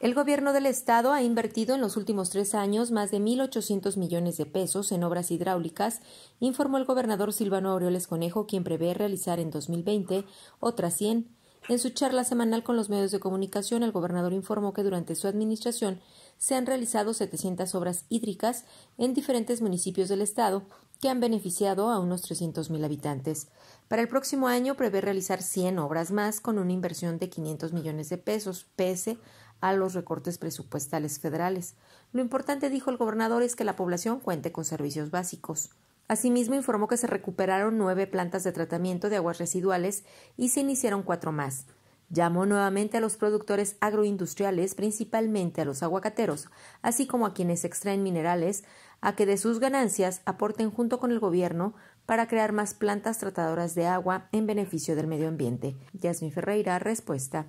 El gobierno del Estado ha invertido en los últimos tres años más de 1.800 millones de pesos en obras hidráulicas, informó el gobernador Silvano Aureoles Conejo, quien prevé realizar en 2020 otras 100. En su charla semanal con los medios de comunicación, el gobernador informó que durante su administración se han realizado 700 obras hídricas en diferentes municipios del estado que han beneficiado a unos 300.000 habitantes. Para el próximo año prevé realizar 100 obras más con una inversión de 500 millones de pesos, pese a los recortes presupuestales federales. Lo importante, dijo el gobernador, es que la población cuente con servicios básicos. Asimismo, informó que se recuperaron nueve plantas de tratamiento de aguas residuales y se iniciaron cuatro más. Llamó nuevamente a los productores agroindustriales, principalmente a los aguacateros, así como a quienes extraen minerales, a que de sus ganancias aporten junto con el gobierno para crear más plantas tratadoras de agua en beneficio del medio ambiente. Yasmin Ferreira, respuesta.